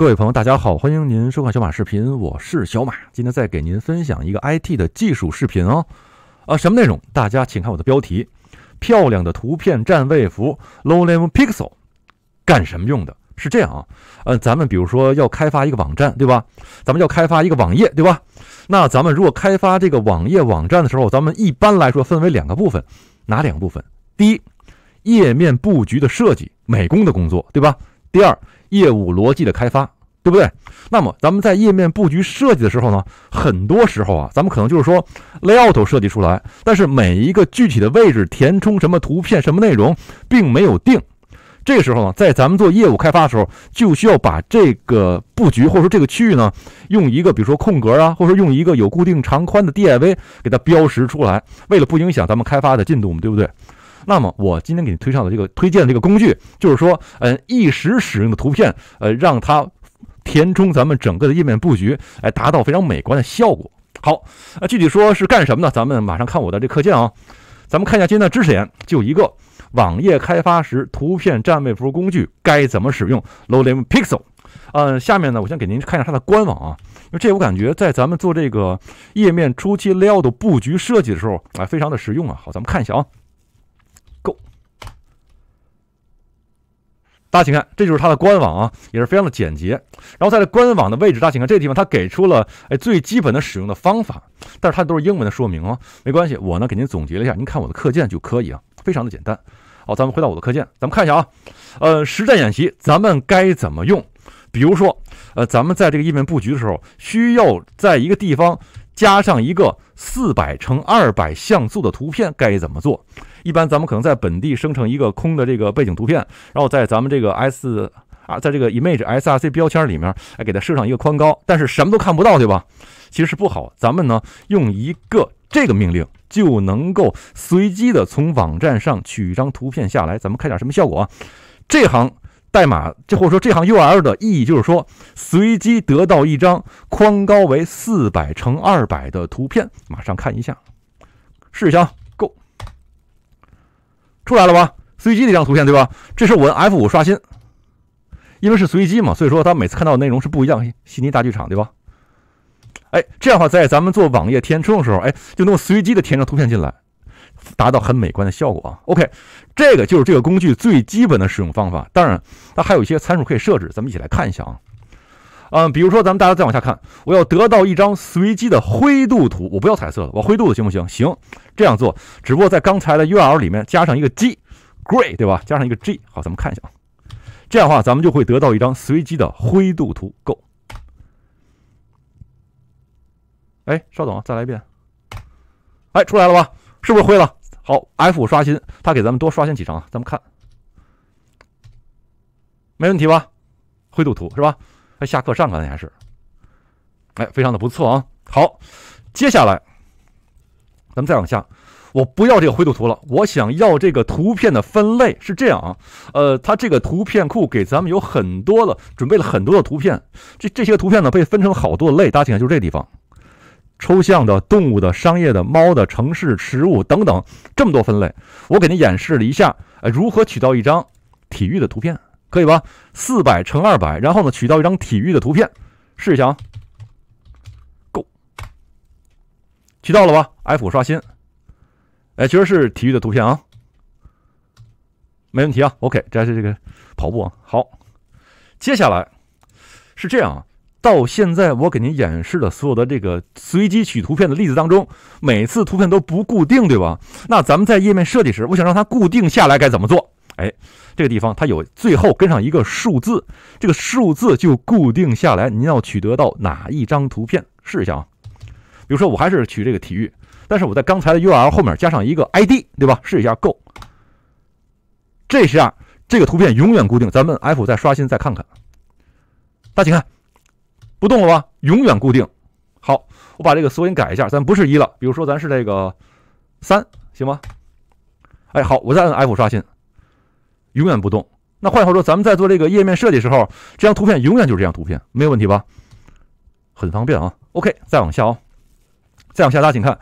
各位朋友，大家好，欢迎您收看小马视频，我是小马。今天再给您分享一个 IT 的技术视频哦。啊，什么内容？大家请看我的标题：漂亮的图片占位符 l o w l e v e l Pixel） 干什么用的？是这样啊，呃，咱们比如说要开发一个网站，对吧？咱们要开发一个网页，对吧？那咱们如果开发这个网页网站的时候，咱们一般来说分为两个部分，哪两部分？第一，页面布局的设计，美工的工作，对吧？第二，业务逻辑的开发，对不对？那么，咱们在页面布局设计的时候呢，很多时候啊，咱们可能就是说 layout 设计出来，但是每一个具体的位置填充什么图片、什么内容，并没有定。这个时候呢，在咱们做业务开发的时候，就需要把这个布局或者说这个区域呢，用一个比如说空格啊，或者说用一个有固定长宽的 div 给它标识出来，为了不影响咱们开发的进度嘛，对不对？那么我今天给你推上的这个推荐的这个工具，就是说，嗯，一时使用的图片，呃，让它填充咱们整个的页面布局，来达到非常美观的效果。好，呃，具体说是干什么呢？咱们马上看我的这课件啊，咱们看一下今天的知识点，就一个，网页开发时图片占位符工具该怎么使用，Lolim w Pixel。嗯，下面呢，我先给您看一下它的官网啊，因为这我感觉在咱们做这个页面初期 layout 布局设计的时候，哎，非常的实用啊。好，咱们看一下啊。大家请看，这就是它的官网啊，也是非常的简洁。然后在这官网的位置，大家请看这个地方，它给出了哎最基本的使用的方法，但是它都是英文的说明啊，没关系，我呢给您总结了一下，您看我的课件就可以啊，非常的简单。好，咱们回到我的课件，咱们看一下啊，呃，实战演习，咱们该怎么用？比如说，呃，咱们在这个页面布局的时候，需要在一个地方加上一个。四百乘二百像素的图片该怎么做？一般咱们可能在本地生成一个空的这个背景图片，然后在咱们这个 S 啊，在这个 Image SRC 标签里面，哎，给它设上一个宽高，但是什么都看不到，对吧？其实是不好。咱们呢，用一个这个命令就能够随机的从网站上取一张图片下来。咱们看点什么效果啊？这行。代码，这或者说这行 U L 的意义就是说，随机得到一张宽高为四百乘二百的图片。马上看一下，试一下，Go，出来了吧？随机的一张图片，对吧？这是我 F 五刷新，因为是随机嘛，所以说它每次看到的内容是不一样。悉尼大剧场，对吧？哎，这样的话，在咱们做网页填充的时候，哎，就能够随机的填上图片进来。达到很美观的效果啊。OK，这个就是这个工具最基本的使用方法。当然，它还有一些参数可以设置，咱们一起来看一下啊。嗯，比如说咱们大家再往下看，我要得到一张随机的灰度图，我不要彩色的，我灰度的行不行？行，这样做，只不过在刚才的 URL 里面加上一个 G，Gray，对吧？加上一个 G，好，咱们看一下啊。这样的话，咱们就会得到一张随机的灰度图。Go。哎，稍等啊，再来一遍。哎，出来了吧？是不是灰了？好，F 刷新，他给咱们多刷新几张啊？咱们看，没问题吧？灰度图是吧？哎，下课上可能还是，哎，非常的不错啊。好，接下来咱们再往下，我不要这个灰度图了，我想要这个图片的分类是这样啊。呃，它这个图片库给咱们有很多的，准备了很多的图片，这这些图片呢被分成好多类，大家看，就这地方。抽象的、动物的、商业的、猫的、城市、食物等等，这么多分类，我给您演示了一下，呃，如何取到一张体育的图片，可以吧？四百乘二百，然后呢，取到一张体育的图片，试一下啊，Go，取到了吧？F 刷新，哎，其实是体育的图片啊，没问题啊。OK，这是这个跑步啊，好，接下来是这样啊。到现在，我给您演示的所有的这个随机取图片的例子当中，每次图片都不固定，对吧？那咱们在页面设计时，我想让它固定下来，该怎么做？哎，这个地方它有最后跟上一个数字，这个数字就固定下来。您要取得到哪一张图片？试一下啊。比如说，我还是取这个体育，但是我在刚才的 URL 后面加上一个 ID，对吧？试一下，Go。这下这个图片永远固定。咱们 F 再刷新，再看看。大家请看。不动了吧，永远固定。好，我把这个索引改一下，咱不是一了，比如说咱是这个三，行吗？哎，好，我再按 F 刷新，永远不动。那换句话说，咱们在做这个页面设计的时候，这张图片永远就是这张图片，没有问题吧？很方便啊。OK，再往下啊，再往下，大家请看，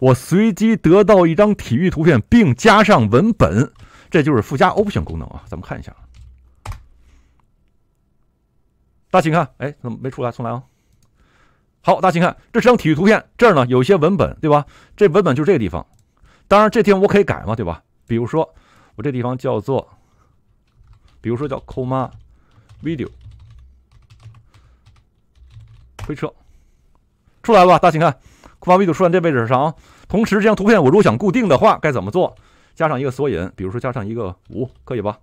我随机得到一张体育图片，并加上文本，这就是附加 O p t i o n 功能啊。咱们看一下。大秦看，哎，怎么没出来？重来啊！好，大秦看，这是张体育图片这儿呢，有一些文本，对吧？这文本就是这个地方。当然，这地方我可以改嘛，对吧？比如说，我这地方叫做，比如说叫“ comma video”，推车，出来吧。大秦看，“ m a video” 出来这位置上啊。同时，这张图片我如果想固定的话，该怎么做？加上一个索引，比如说加上一个五，可以吧？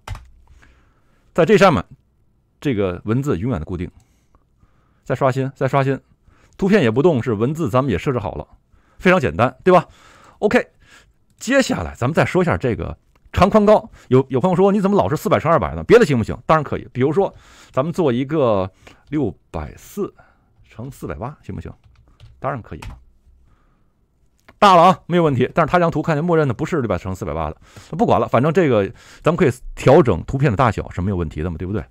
在这上面。这个文字永远的固定，再刷新，再刷新，图片也不动，是文字，咱们也设置好了，非常简单，对吧？OK，接下来咱们再说一下这个长宽高。有有朋友说，你怎么老是四百乘二百呢？别的行不行？当然可以，比如说咱们做一个六百四乘四百八，行不行？当然可以嘛，大了啊，没有问题。但是他这张图看见默认的不是六百乘四百八的，不管了，反正这个咱们可以调整图片的大小是没有问题的嘛，对不对？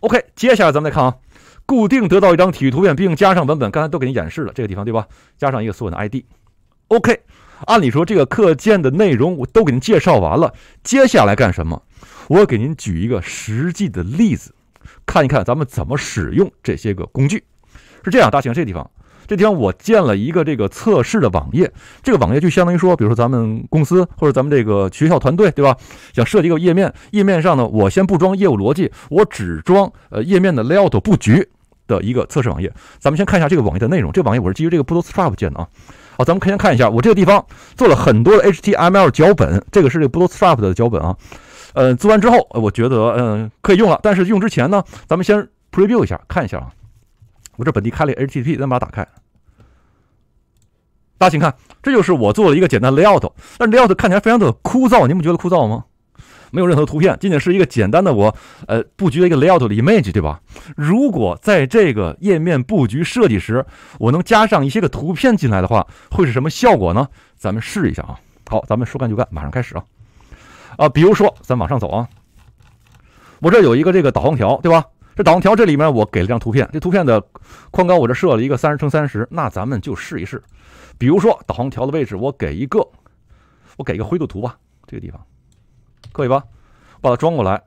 OK，接下来咱们再看啊，固定得到一张体育图片，并加上文本，刚才都给您演示了这个地方，对吧？加上一个索引的 ID。OK，按理说这个课件的内容我都给您介绍完了，接下来干什么？我给您举一个实际的例子，看一看咱们怎么使用这些个工具。是这样，大屏这个地方。这地方我建了一个这个测试的网页，这个网页就相当于说，比如说咱们公司或者咱们这个学校团队，对吧？想设计一个页面，页面上呢，我先不装业务逻辑，我只装呃页面的 layout 布局的一个测试网页。咱们先看一下这个网页的内容。这个网页我是基于这个 Bootstrap 建的啊。好，咱们可以先看一下，我这个地方做了很多的 HTML 脚本，这个是这个 Bootstrap 的脚本啊。呃，做完之后，我觉得嗯可以用了，但是用之前呢，咱们先 preview 一下，看一下啊。我这本地开了 HTTP，咱把它打开。大家请看，这就是我做了一个简单 layout。但是 layout 看起来非常的枯燥，您不觉得枯燥吗？没有任何图片，仅仅是一个简单的我呃布局的一个 layout 的 image，对吧？如果在这个页面布局设计时，我能加上一些个图片进来的话，会是什么效果呢？咱们试一下啊。好，咱们说干就干，马上开始啊。啊，比如说咱往上走啊，我这有一个这个导航条，对吧？这导航条这里面我给了张图片，这图片的宽高我这设了一个三十乘三十，那咱们就试一试。比如说导航条的位置，我给一个，我给一个灰度图吧，这个地方可以吧？把它装过来，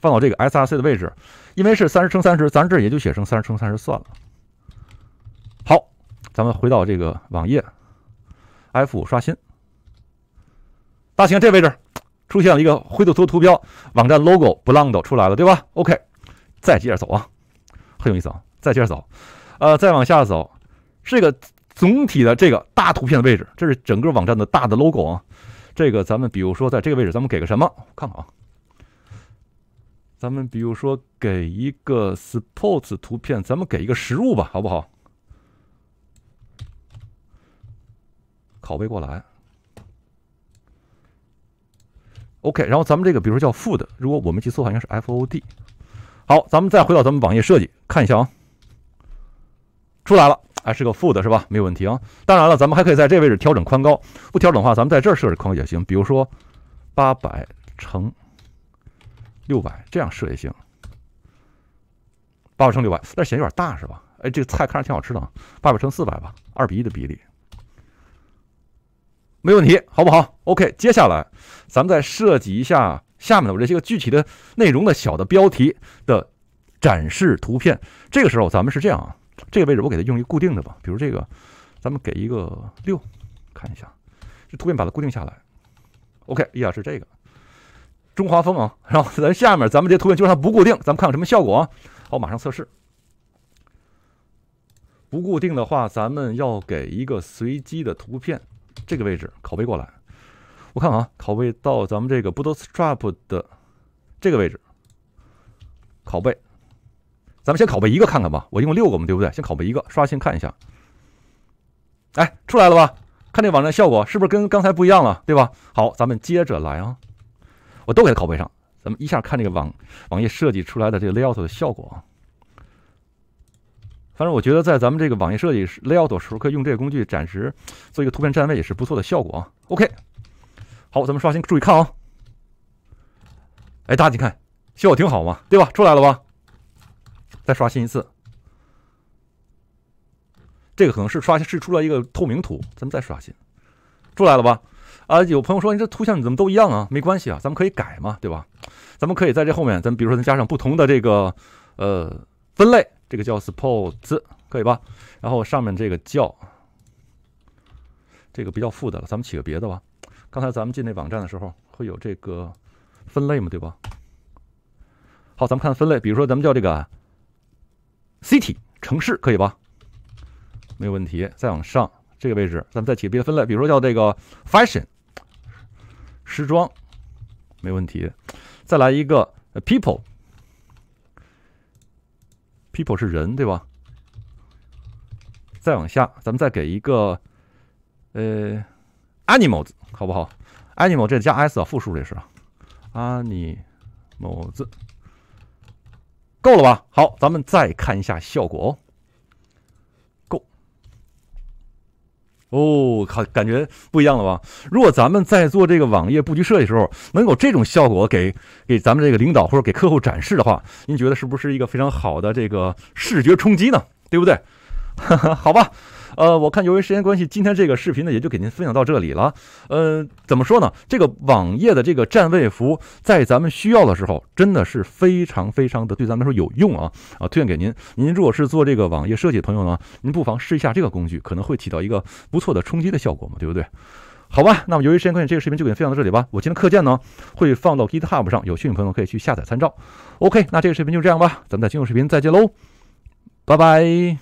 放到这个 SRC 的位置，因为是三十乘三十，咱这也就写成三十乘三十算了。好，咱们回到这个网页，F 刷新，大屏这位置出现了一个灰度图图标，网站 logo b l o n d 出来了，对吧？OK。再接着走啊，很有意思啊！再接着走，呃，再往下走，这个总体的这个大图片的位置，这是整个网站的大的 logo 啊。这个咱们比如说在这个位置，咱们给个什么？我看看啊，咱们比如说给一个 sports 图片，咱们给一个实物吧，好不好？拷贝过来。OK，然后咱们这个比如说叫 food，如果我们记错的话，应该是 F O D。好，咱们再回到咱们网页设计，看一下啊，出来了，还是个负的，是吧？没有问题啊。当然了，咱们还可以在这位置调整宽高。不调整的话，咱们在这儿设置宽高也行。比如说八百乘六百，这样设也行。八百乘六百，是显得有点大，是吧？哎，这个菜看着挺好吃的啊。八百乘四百吧，二比一的比例，没问题，好不好？OK，接下来咱们再设计一下。下面的我这些个具体的内容的小的标题的展示图片，这个时候咱们是这样啊，这个位置我给它用一固定的吧，比如这个，咱们给一个六，看一下，这图片把它固定下来。OK，呀是这个中华风啊，然后咱下面咱们这图片就让它不固定，咱们看看什么效果啊？好，马上测试。不固定的话，咱们要给一个随机的图片，这个位置拷贝过来。我看看啊，拷贝到咱们这个 Bootstrap 的这个位置。拷贝，咱们先拷贝一个看看吧。我用过六个嘛，对不对？先拷贝一个，刷新看一下。哎，出来了吧？看这网站效果是不是跟刚才不一样了，对吧？好，咱们接着来啊。我都给它拷贝上，咱们一下看这个网网页设计出来的这个 layout 的效果。啊。反正我觉得在咱们这个网页设计 layout 的时候，可以用这个工具暂时做一个图片占位，也是不错的效果啊。OK。好，咱们刷新，注意看啊！哎，大家看，效果挺好嘛，对吧？出来了吧？再刷新一次，这个可能是刷新是出来一个透明图，咱们再刷新，出来了吧？啊，有朋友说你这图像怎么都一样啊？没关系啊，咱们可以改嘛，对吧？咱们可以在这后面，咱们比如说咱加上不同的这个呃分类，这个叫 sports，可以吧？然后上面这个叫这个比较复杂了，咱们起个别的吧。刚才咱们进那网站的时候会有这个分类嘛，对吧？好，咱们看分类，比如说咱们叫这个 city 城市，可以吧？没有问题。再往上这个位置，咱们再起个别的分类，比如说叫这个 fashion 时装，没问题。再来一个 people people 是人，对吧？再往下，咱们再给一个呃。Animals，好不好？Animal 这加 s，啊，复数这是。Animals，够了吧？好，咱们再看一下效果哦。够。哦，好，感觉不一样了吧？如果咱们在做这个网页布局设计的时候，能有这种效果给给咱们这个领导或者给客户展示的话，您觉得是不是一个非常好的这个视觉冲击呢？对不对？好吧。呃，我看由于时间关系，今天这个视频呢也就给您分享到这里了。呃，怎么说呢？这个网页的这个占位符，在咱们需要的时候，真的是非常非常的对咱们说有用啊啊！推荐给您，您如果是做这个网页设计的朋友呢，您不妨试一下这个工具，可能会起到一个不错的冲击的效果嘛，对不对？好吧，那么由于时间关系，这个视频就给您分享到这里吧。我今天课件呢会放到 GitHub 上，有兴趣朋友可以去下载参照。OK，那这个视频就这样吧，咱们在今后视频再见喽，拜拜。